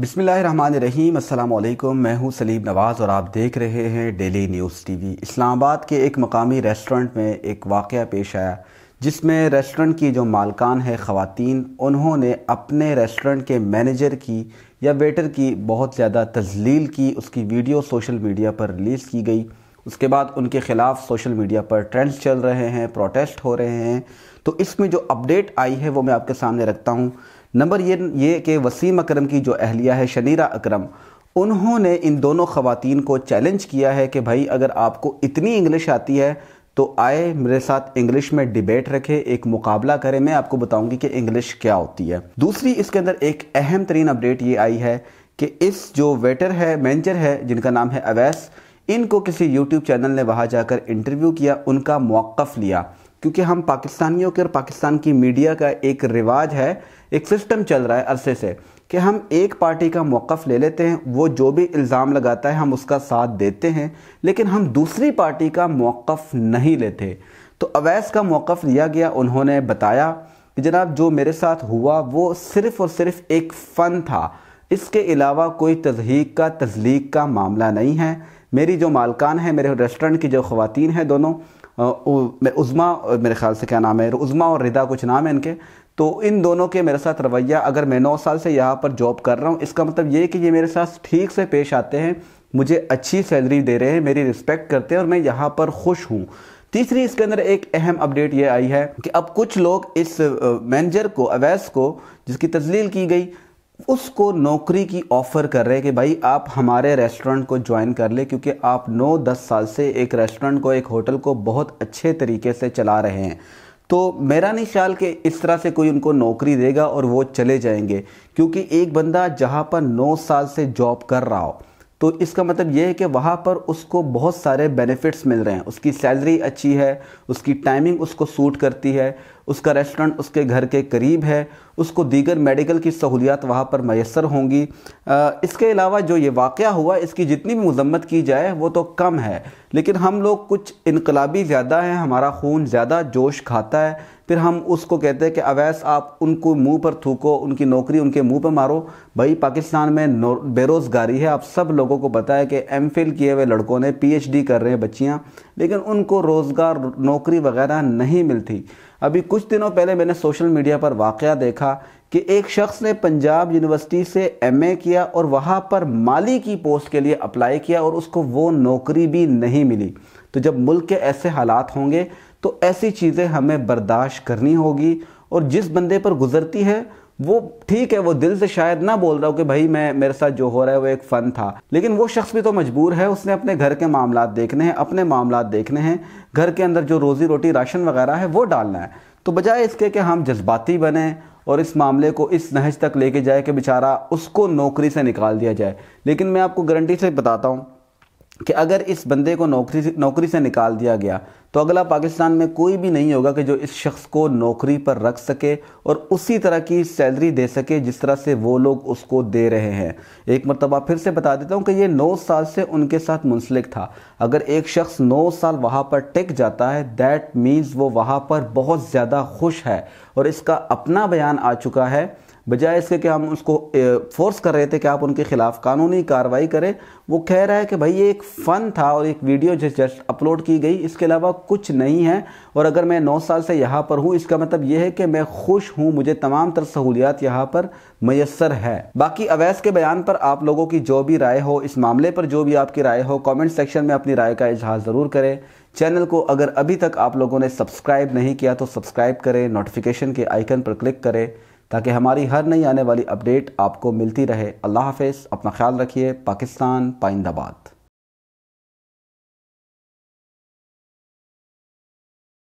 बिसमीम अल्लाम मैं हूं सलीम नवाज़ और आप देख रहे हैं डेली न्यूज़ टीवी इस्लामाबाद के एक मकामी रेस्टोरेंट में एक वाक़ पेश आया जिसमें रेस्टोरेंट की जो मालकान है ख़वातीन उन्होंने अपने रेस्टोरेंट के मैनेजर की या वेटर की बहुत ज़्यादा तजलील की उसकी वीडियो सोशल मीडिया पर रिलीज़ की गई उसके बाद उनके ख़िलाफ़ सोशल मीडिया पर ट्रेंड्स चल रहे हैं प्रोटेस्ट हो रहे हैं तो इसमें जो अपडेट आई है वो मैं आपके सामने रखता हूँ नंबर ये ये कि वसीम अक्रम की जो अहलिया है शनीरा अक्रम उन्होंने इन दोनों ख़वातीन को चैलेंज किया है कि भाई अगर आपको इतनी इंग्लिश आती है तो आए मेरे साथ इंग्लिश में डिबेट रखें एक मुकाबला करें मैं आपको बताऊंगी कि इंग्लिश क्या होती है दूसरी इसके अंदर एक अहम तरीन अपडेट ये आई है कि इस जो वेटर है मैनेजर है जिनका नाम है अवैस इनको किसी यूट्यूब चैनल ने वहाँ जाकर इंटरव्यू किया उनका मौक़ लिया क्योंकि हम पाकिस्तानियों के और पाकिस्तान की मीडिया का एक रिवाज है एक सिस्टम चल रहा है अरसे से कि हम एक पार्टी का मौक़ ले लेते हैं वो जो भी इल्ज़ाम लगाता है हम उसका साथ देते हैं लेकिन हम दूसरी पार्टी का मौक़ नहीं लेते तो अवैस का मौक़ लिया गया उन्होंने बताया कि जनाब जो मेरे साथ हुआ वो सिर्फ़ और सिर्फ एक फ़न था इसके अलावा कोई तजहीक का तजलीक का मामला नहीं है मेरी जो मालकान है मेरे रेस्टोरेंट की जो ख़वातीन हैं दोनों उज़मा मेरे ख्याल से क्या नाम है उज़मा और रिदा कुछ नाम है इनके तो इन दोनों के मेरे साथ रवैया अगर मैं नौ साल से यहाँ पर जॉब कर रहा हूँ इसका मतलब ये कि ये मेरे साथ ठीक से पेश आते हैं मुझे अच्छी सैलरी दे रहे हैं मेरी रिस्पेक्ट करते हैं और मैं यहाँ पर खुश हूँ तीसरी इसके अंदर एक अहम अपडेट ये आई है कि अब कुछ लोग इस मैनेजर को अवैस को जिसकी तजलील की गई उसको नौकरी की ऑफ़र कर रहे हैं कि भाई आप हमारे रेस्टोरेंट को ज्वाइन कर ले क्योंकि आप 9-10 साल से एक रेस्टोरेंट को एक होटल को बहुत अच्छे तरीके से चला रहे हैं तो मेरा नहीं ख्याल कि इस तरह से कोई उनको नौकरी देगा और वो चले जाएंगे क्योंकि एक बंदा जहाँ पर नौ साल से जॉब कर रहा हो तो इसका मतलब यह है कि वहाँ पर उसको बहुत सारे बेनिफिट्स मिल रहे हैं उसकी सैलरी अच्छी है उसकी टाइमिंग उसको सूट करती है उसका रेस्टोरेंट उसके घर के करीब है उसको दीगर मेडिकल की सहूलियात वहाँ पर मैसर होंगी इसके अलावा जो ये वाक़ हुआ इसकी जितनी भी मजम्मत की जाए वो तो कम है लेकिन हम लोग कुछ इनकलाबी ज़्यादा हैं हमारा खून ज़्यादा जोश खाता है फिर हम उसको कहते हैं कि अवैस आप उनको मुंह पर थूको उनकी नौकरी उनके मुंह पर मारो भाई पाकिस्तान में बेरोज़गारी है आप सब लोगों को पता है कि एम फिल किए हुए लड़कों ने पीएचडी कर रहे हैं बच्चियाँ लेकिन उनको रोज़गार नौकरी वगैरह नहीं मिलती अभी कुछ दिनों पहले मैंने सोशल मीडिया पर वाक़ देखा कि एक शख्स ने पंजाब यूनिवर्सिटी से एमए किया और वहाँ पर माली की पोस्ट के लिए अप्लाई किया और उसको वो नौकरी भी नहीं मिली तो जब मुल्क के ऐसे हालात होंगे तो ऐसी चीज़ें हमें बर्दाश्त करनी होगी और जिस बंदे पर गुजरती है वो ठीक है वो दिल से शायद ना बोल रहा हो कि भाई मैं मेरे साथ जो हो रहा है वो एक फ़न था लेकिन वो शख्स भी तो मजबूर है उसने अपने घर के मामला देखने हैं अपने मामला देखने हैं घर के अंदर जो रोज़ी रोटी राशन वगैरह है वो डालना है तो बजाय इसके कि हम जज्बाती बने और इस मामले को इस नहज तक लेके जाए कि बेचारा उसको नौकरी से निकाल दिया जाए लेकिन मैं आपको गारंटी से बताता हूँ कि अगर इस बंदे को नौकरी से नौकरी से निकाल दिया गया तो अगला पाकिस्तान में कोई भी नहीं होगा कि जो इस शख्स को नौकरी पर रख सके और उसी तरह की सैलरी दे सके जिस तरह से वो लोग उसको दे रहे हैं एक मरतबा फिर से बता देता हूँ कि ये नौ साल से उनके साथ मुंसलिक था अगर एक शख्स नौ साल वहाँ पर टिक जाता है दैट मीन्स वो वहाँ पर बहुत ज़्यादा खुश है और इसका अपना बयान आ चुका है बजाय इसके कि हम उसको फोर्स कर रहे थे कि आप उनके ख़िलाफ़ कानूनी कार्रवाई करें वो कह रहा है कि भाई ये एक फ़न था और एक वीडियो जस्ट जस्ट अपलोड की गई इसके अलावा कुछ नहीं है और अगर मैं नौ साल से यहाँ पर हूँ इसका मतलब ये है कि मैं खुश हूँ मुझे तमाम तर सहूलियात यहाँ पर मैसर है बाकी अवैस के बयान पर आप लोगों की जो भी राय हो इस मामले पर जो भी आपकी राय हो कॉमेंट सेक्शन में अपनी राय का इजहार ज़रूर करें चैनल को अगर अभी तक आप लोगों ने सब्सक्राइब नहीं किया तो सब्सक्राइब करें नोटिफिकेशन के आइकन पर क्लिक करें ताकि हमारी हर नई आने वाली अपडेट आपको मिलती रहे अल्लाह हाफ अपना ख्याल रखिए पाकिस्तान पाइंदाबाद